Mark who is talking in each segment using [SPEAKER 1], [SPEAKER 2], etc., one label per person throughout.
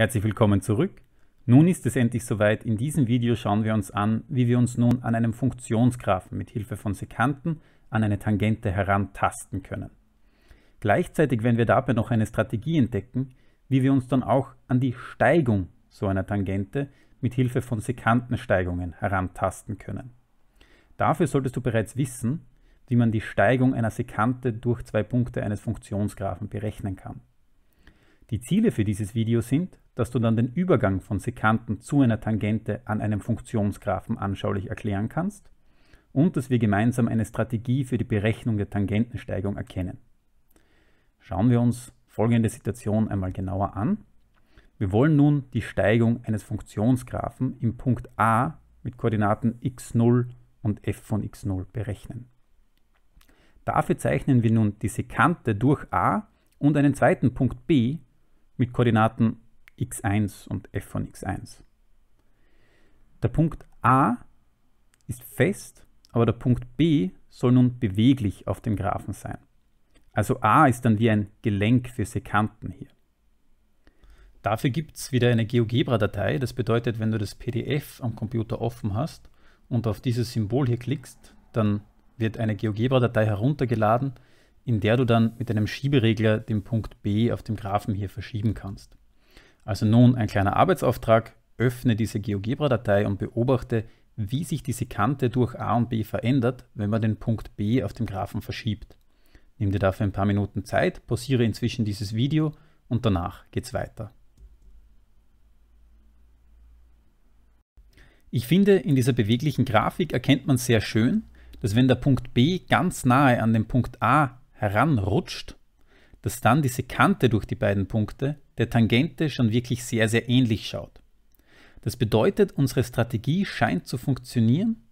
[SPEAKER 1] Herzlich willkommen zurück. Nun ist es endlich soweit. In diesem Video schauen wir uns an, wie wir uns nun an einem Funktionsgraphen mit Hilfe von Sekanten an eine Tangente herantasten können. Gleichzeitig werden wir dabei noch eine Strategie entdecken, wie wir uns dann auch an die Steigung so einer Tangente mit Hilfe von Sekantensteigungen herantasten können. Dafür solltest du bereits wissen, wie man die Steigung einer Sekante durch zwei Punkte eines Funktionsgraphen berechnen kann. Die Ziele für dieses Video sind, dass du dann den Übergang von Sekanten zu einer Tangente an einem Funktionsgraphen anschaulich erklären kannst und dass wir gemeinsam eine Strategie für die Berechnung der Tangentensteigung erkennen. Schauen wir uns folgende Situation einmal genauer an. Wir wollen nun die Steigung eines Funktionsgraphen im Punkt A mit Koordinaten x0 und f von x0 berechnen. Dafür zeichnen wir nun die Sekante durch a und einen zweiten Punkt b mit Koordinaten x1 und f von x1. Der Punkt A ist fest, aber der Punkt B soll nun beweglich auf dem Graphen sein. Also A ist dann wie ein Gelenk für Sekanten hier. Dafür gibt es wieder eine GeoGebra-Datei. Das bedeutet, wenn du das PDF am Computer offen hast und auf dieses Symbol hier klickst, dann wird eine GeoGebra-Datei heruntergeladen, in der du dann mit einem Schieberegler den Punkt B auf dem Graphen hier verschieben kannst. Also nun ein kleiner Arbeitsauftrag, öffne diese GeoGebra-Datei und beobachte, wie sich diese Kante durch A und B verändert, wenn man den Punkt B auf dem Graphen verschiebt. Nimm dir dafür ein paar Minuten Zeit, pausiere inzwischen dieses Video und danach geht's weiter. Ich finde, in dieser beweglichen Grafik erkennt man sehr schön, dass wenn der Punkt B ganz nahe an den Punkt A heranrutscht, dass dann diese Kante durch die beiden Punkte der Tangente schon wirklich sehr, sehr ähnlich schaut. Das bedeutet, unsere Strategie scheint zu funktionieren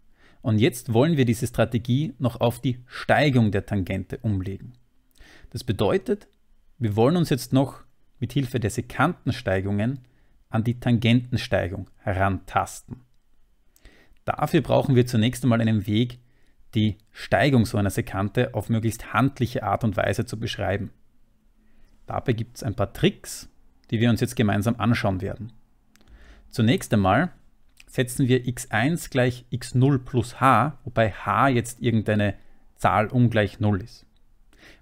[SPEAKER 1] und jetzt wollen wir diese Strategie noch auf die Steigung der Tangente umlegen. Das bedeutet, wir wollen uns jetzt noch mit Hilfe der Sekantensteigungen an die Tangentensteigung herantasten. Dafür brauchen wir zunächst einmal einen Weg, die Steigung so einer Sekante auf möglichst handliche Art und Weise zu beschreiben. Dabei gibt es ein paar Tricks, die wir uns jetzt gemeinsam anschauen werden. Zunächst einmal setzen wir x1 gleich x0 plus h, wobei h jetzt irgendeine Zahl ungleich 0 ist.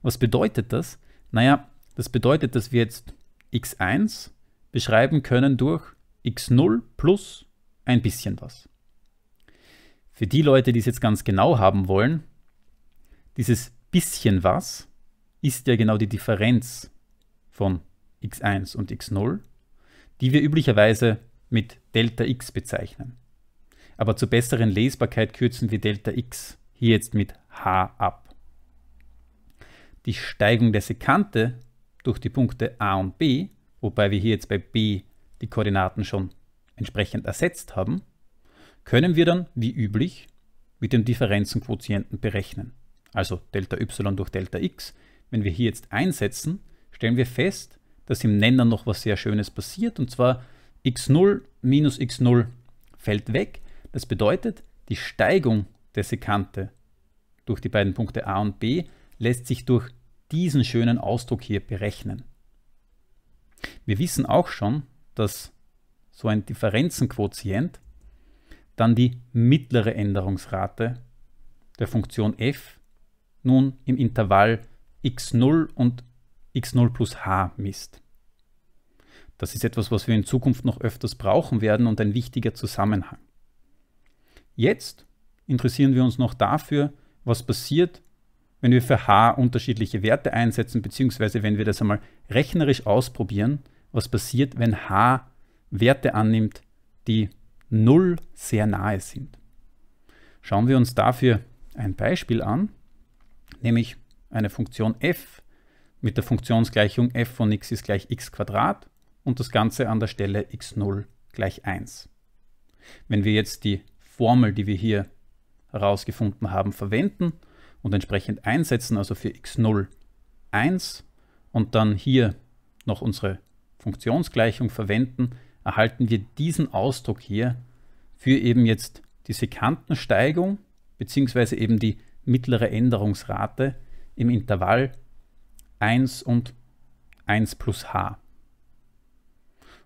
[SPEAKER 1] Was bedeutet das? Naja, das bedeutet, dass wir jetzt x1 beschreiben können durch x0 plus ein bisschen was. Für die Leute, die es jetzt ganz genau haben wollen, dieses bisschen was ist ja genau die Differenz von x1 und x0, die wir üblicherweise mit Delta x bezeichnen. Aber zur besseren Lesbarkeit kürzen wir Delta x hier jetzt mit h ab. Die Steigung der Sekante durch die Punkte a und b, wobei wir hier jetzt bei b die Koordinaten schon entsprechend ersetzt haben, können wir dann, wie üblich, mit dem Differenzenquotienten berechnen. Also Delta y durch Delta x. Wenn wir hier jetzt einsetzen, stellen wir fest, dass im Nenner noch was sehr Schönes passiert, und zwar x0 minus x0 fällt weg. Das bedeutet, die Steigung der Sekante durch die beiden Punkte a und b lässt sich durch diesen schönen Ausdruck hier berechnen. Wir wissen auch schon, dass so ein Differenzenquotient dann die mittlere Änderungsrate der Funktion f nun im Intervall x0 und x0 plus h misst. Das ist etwas, was wir in Zukunft noch öfters brauchen werden und ein wichtiger Zusammenhang. Jetzt interessieren wir uns noch dafür, was passiert, wenn wir für h unterschiedliche Werte einsetzen, beziehungsweise wenn wir das einmal rechnerisch ausprobieren, was passiert, wenn h Werte annimmt, die 0 sehr nahe sind. Schauen wir uns dafür ein Beispiel an, nämlich eine Funktion f mit der Funktionsgleichung f von x ist gleich x und das Ganze an der Stelle x0 gleich 1. Wenn wir jetzt die Formel, die wir hier herausgefunden haben, verwenden und entsprechend einsetzen, also für x0 1 und dann hier noch unsere Funktionsgleichung verwenden, erhalten wir diesen Ausdruck hier für eben jetzt die Sekantensteigung beziehungsweise eben die mittlere Änderungsrate im Intervall 1 und 1 plus h.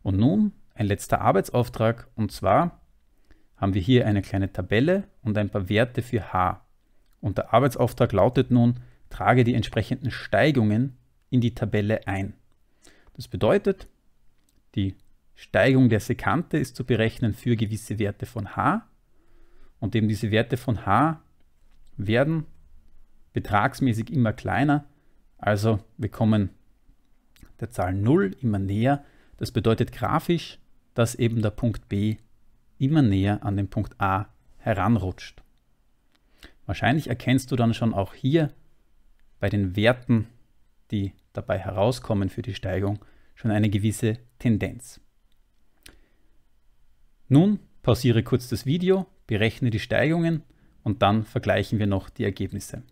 [SPEAKER 1] Und nun ein letzter Arbeitsauftrag und zwar haben wir hier eine kleine Tabelle und ein paar Werte für h. Und der Arbeitsauftrag lautet nun, trage die entsprechenden Steigungen in die Tabelle ein. Das bedeutet, die Steigung der Sekante ist zu berechnen für gewisse Werte von h. Und eben diese Werte von h werden betragsmäßig immer kleiner. Also wir kommen der Zahl 0 immer näher. Das bedeutet grafisch, dass eben der Punkt B immer näher an den Punkt A heranrutscht. Wahrscheinlich erkennst du dann schon auch hier bei den Werten, die dabei herauskommen für die Steigung, schon eine gewisse Tendenz. Nun pausiere kurz das Video, berechne die Steigungen und dann vergleichen wir noch die Ergebnisse.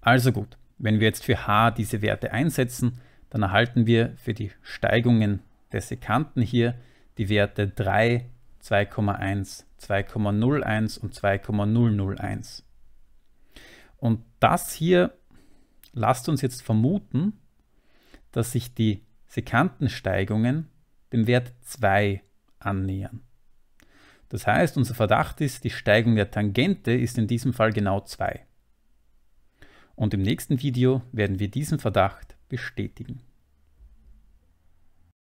[SPEAKER 1] Also gut, wenn wir jetzt für h diese Werte einsetzen, dann erhalten wir für die Steigungen der Sekanten hier die Werte 3, 2,1, 2,01 und 2,001. Und das hier lasst uns jetzt vermuten, dass sich die Sekantensteigungen dem Wert 2 annähern. Das heißt, unser Verdacht ist, die Steigung der Tangente ist in diesem Fall genau 2. Und im nächsten Video werden wir diesen Verdacht bestätigen.